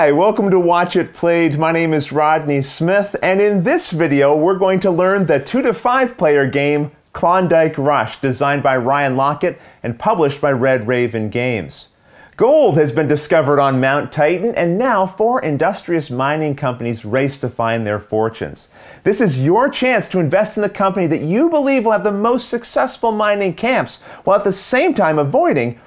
Hi, welcome to Watch It Played. My name is Rodney Smith, and in this video, we're going to learn the 2 to 5 player game Klondike Rush, designed by Ryan Lockett and published by Red Raven Games. Gold has been discovered on Mount Titan, and now four industrious mining companies race to find their fortunes. This is your chance to invest in the company that you believe will have the most successful mining camps, while at the same time avoiding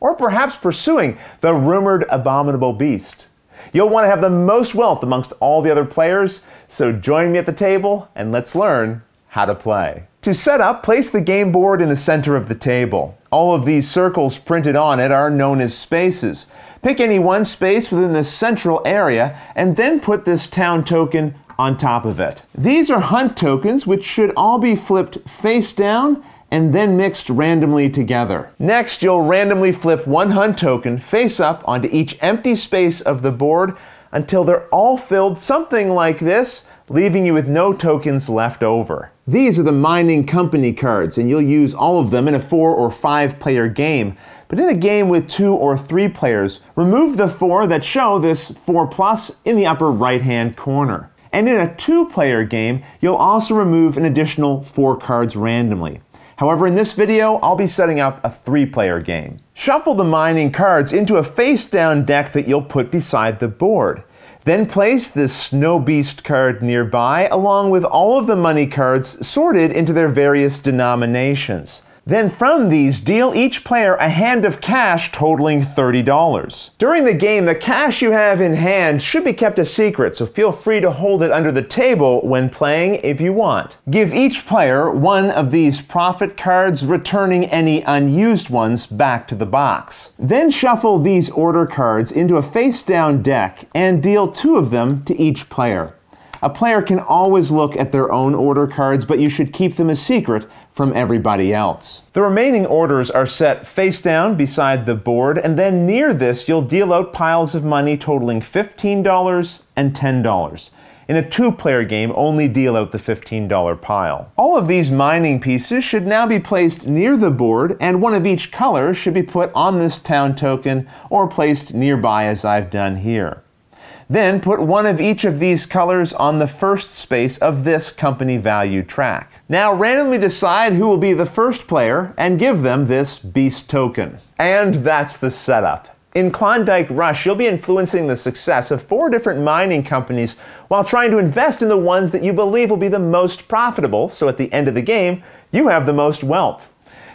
or perhaps pursuing the rumored abominable beast. You'll want to have the most wealth amongst all the other players, so join me at the table and let's learn how to play. To set up, place the game board in the center of the table. All of these circles printed on it are known as spaces. Pick any one space within the central area and then put this town token on top of it. These are hunt tokens which should all be flipped face down and then mixed randomly together. Next, you'll randomly flip one Hunt token face up onto each empty space of the board until they're all filled something like this, leaving you with no tokens left over. These are the mining company cards, and you'll use all of them in a four or five player game. But in a game with two or three players, remove the four that show this 4 plus in the upper right hand corner. And in a two player game, you'll also remove an additional four cards randomly. However, in this video, I'll be setting up a three-player game. Shuffle the mining cards into a face-down deck that you'll put beside the board. Then place this Snow Beast card nearby, along with all of the money cards sorted into their various denominations. Then from these, deal each player a hand of cash totaling $30. During the game, the cash you have in hand should be kept a secret, so feel free to hold it under the table when playing if you want. Give each player one of these profit cards, returning any unused ones back to the box. Then shuffle these order cards into a face-down deck and deal two of them to each player. A player can always look at their own order cards, but you should keep them a secret from everybody else. The remaining orders are set face down beside the board, and then near this, you'll deal out piles of money totaling $15 and $10. In a two player game, only deal out the $15 pile. All of these mining pieces should now be placed near the board, and one of each color should be put on this town token or placed nearby as I've done here. Then put one of each of these colors on the first space of this company value track. Now randomly decide who will be the first player and give them this beast token. And that's the setup. In Klondike Rush, you'll be influencing the success of four different mining companies while trying to invest in the ones that you believe will be the most profitable, so at the end of the game, you have the most wealth.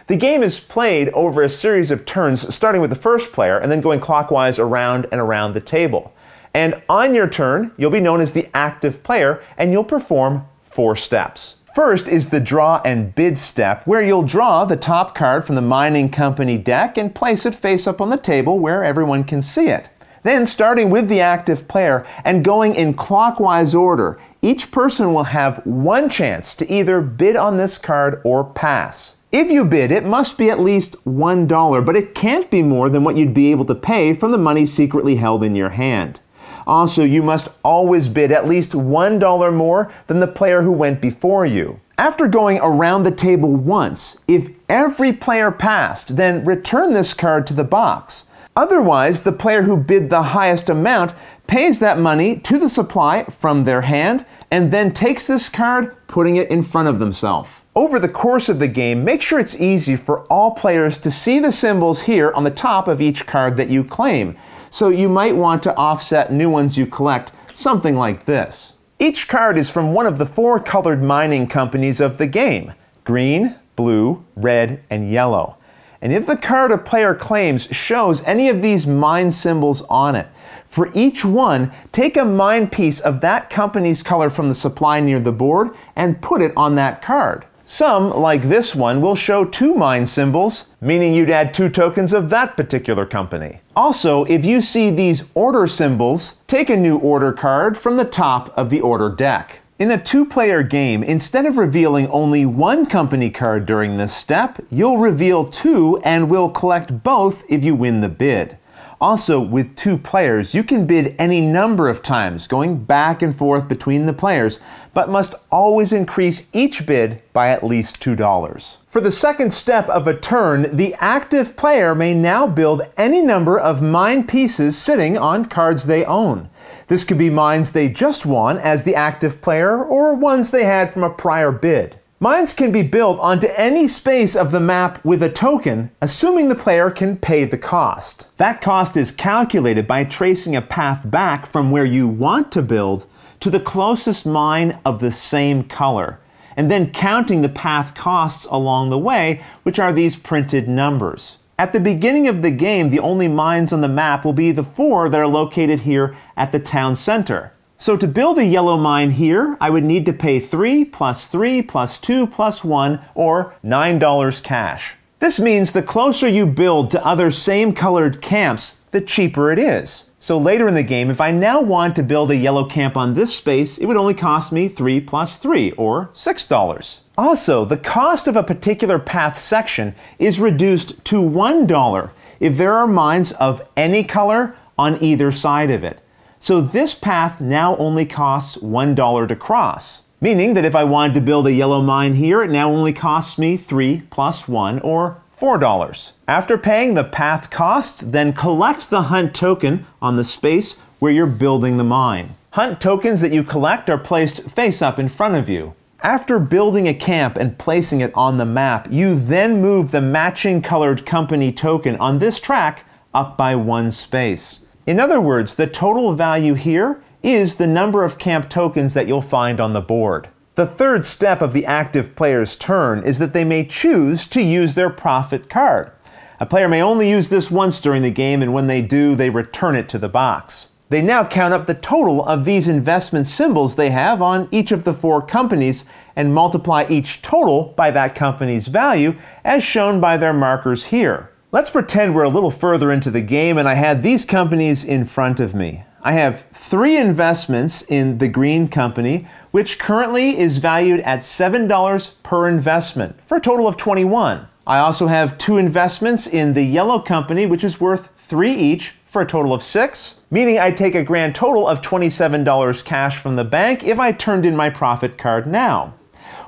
The game is played over a series of turns, starting with the first player and then going clockwise around and around the table. And on your turn, you'll be known as the active player and you'll perform four steps. First is the draw and bid step, where you'll draw the top card from the mining company deck and place it face up on the table where everyone can see it. Then, starting with the active player and going in clockwise order, each person will have one chance to either bid on this card or pass. If you bid, it must be at least $1, but it can't be more than what you'd be able to pay from the money secretly held in your hand. Also, you must always bid at least $1 more than the player who went before you. After going around the table once, if every player passed, then return this card to the box. Otherwise, the player who bid the highest amount pays that money to the supply from their hand and then takes this card, putting it in front of themselves. Over the course of the game, make sure it's easy for all players to see the symbols here on the top of each card that you claim so you might want to offset new ones you collect, something like this. Each card is from one of the four colored mining companies of the game green, blue, red, and yellow. And if the card a player claims shows any of these mine symbols on it, for each one, take a mine piece of that company's color from the supply near the board and put it on that card. Some, like this one, will show two mine symbols, meaning you'd add two tokens of that particular company. Also, if you see these order symbols, take a new order card from the top of the order deck. In a two-player game, instead of revealing only one company card during this step, you'll reveal two and will collect both if you win the bid. Also, with two players, you can bid any number of times, going back and forth between the players, but must always increase each bid by at least $2. For the second step of a turn, the active player may now build any number of mine pieces sitting on cards they own. This could be mines they just won as the active player or ones they had from a prior bid. Mines can be built onto any space of the map with a token, assuming the player can pay the cost. That cost is calculated by tracing a path back from where you want to build to the closest mine of the same color, and then counting the path costs along the way, which are these printed numbers. At the beginning of the game, the only mines on the map will be the four that are located here at the town center. So to build a yellow mine here, I would need to pay 3 plus 3 plus 2 plus 1, or $9 cash. This means the closer you build to other same colored camps, the cheaper it is. So later in the game, if I now want to build a yellow camp on this space, it would only cost me 3 plus 3, or $6. Also, the cost of a particular path section is reduced to $1 if there are mines of any color on either side of it. So this path now only costs $1 to cross, meaning that if I wanted to build a yellow mine here, it now only costs me 3 plus 1 or $4. After paying the path cost, then collect the hunt token on the space where you're building the mine. Hunt tokens that you collect are placed face up in front of you. After building a camp and placing it on the map, you then move the matching colored company token on this track up by one space. In other words, the total value here is the number of camp tokens that you'll find on the board. The third step of the active player's turn is that they may choose to use their profit card. A player may only use this once during the game, and when they do, they return it to the box. They now count up the total of these investment symbols they have on each of the four companies and multiply each total by that company's value, as shown by their markers here. Let's pretend we're a little further into the game and I had these companies in front of me. I have three investments in the Green Company, which currently is valued at $7 per investment for a total of 21. I also have two investments in the Yellow Company, which is worth three each for a total of six, meaning I take a grand total of $27 cash from the bank if I turned in my profit card now.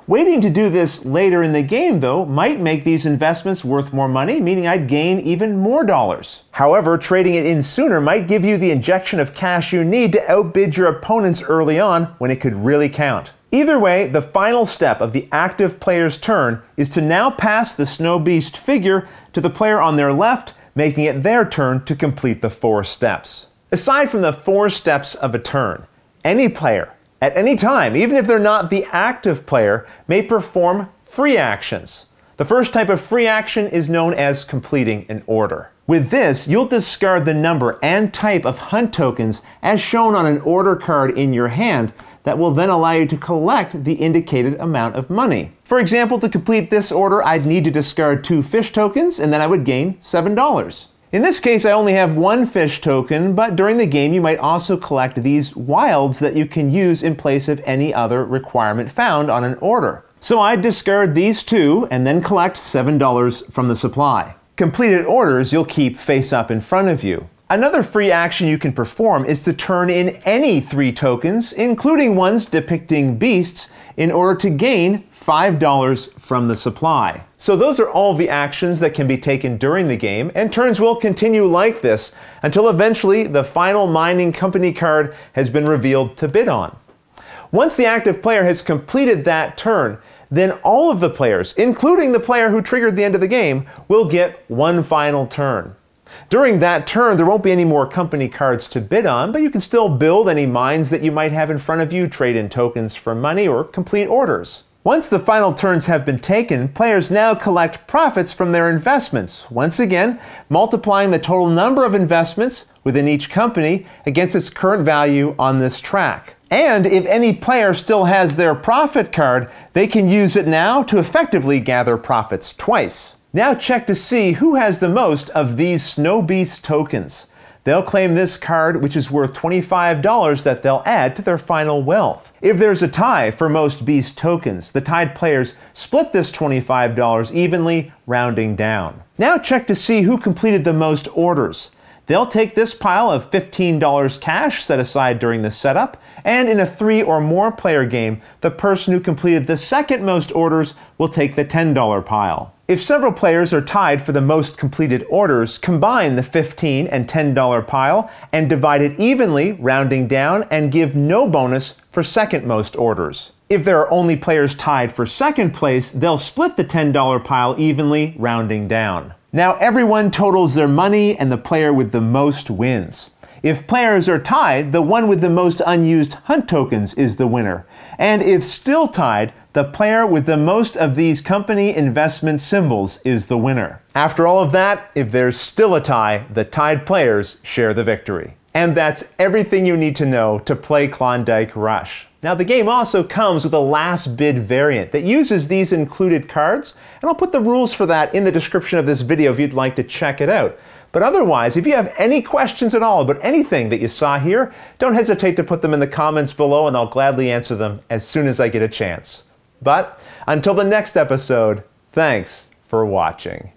Waiting to do this later in the game, though, might make these investments worth more money, meaning I'd gain even more dollars. However, trading it in sooner might give you the injection of cash you need to outbid your opponents early on when it could really count. Either way, the final step of the active player's turn is to now pass the Snow Beast figure to the player on their left, making it their turn to complete the four steps. Aside from the four steps of a turn, any player at any time, even if they're not the active player, may perform free actions. The first type of free action is known as completing an order. With this, you'll discard the number and type of hunt tokens as shown on an order card in your hand that will then allow you to collect the indicated amount of money. For example, to complete this order, I'd need to discard two fish tokens and then I would gain $7. In this case, I only have one fish token, but during the game you might also collect these wilds that you can use in place of any other requirement found on an order. So I discard these two and then collect $7 from the supply. Completed orders you'll keep face up in front of you. Another free action you can perform is to turn in any three tokens, including ones depicting beasts, in order to gain $5 from the supply. So those are all the actions that can be taken during the game, and turns will continue like this until eventually the final mining company card has been revealed to bid on. Once the active player has completed that turn, then all of the players, including the player who triggered the end of the game, will get one final turn. During that turn, there won't be any more company cards to bid on, but you can still build any mines that you might have in front of you, trade in tokens for money, or complete orders. Once the final turns have been taken, players now collect profits from their investments, once again multiplying the total number of investments within each company against its current value on this track. And if any player still has their profit card, they can use it now to effectively gather profits twice. Now check to see who has the most of these Snow Beast tokens. They'll claim this card, which is worth $25 that they'll add to their final wealth. If there's a tie for most Beast tokens, the tied players split this $25 evenly, rounding down. Now check to see who completed the most orders. They'll take this pile of $15 cash set aside during the setup, and in a three or more player game, the person who completed the second most orders will take the $10 pile. If several players are tied for the most completed orders, combine the $15 and $10 pile and divide it evenly, rounding down, and give no bonus for second most orders. If there are only players tied for second place, they'll split the $10 pile evenly, rounding down. Now everyone totals their money and the player with the most wins. If players are tied, the one with the most unused hunt tokens is the winner. And if still tied, the player with the most of these company investment symbols is the winner. After all of that, if there's still a tie, the tied players share the victory. And that's everything you need to know to play Klondike Rush. Now the game also comes with a last bid variant that uses these included cards, and I'll put the rules for that in the description of this video if you'd like to check it out. But otherwise, if you have any questions at all about anything that you saw here, don't hesitate to put them in the comments below and I'll gladly answer them as soon as I get a chance. But until the next episode, thanks for watching.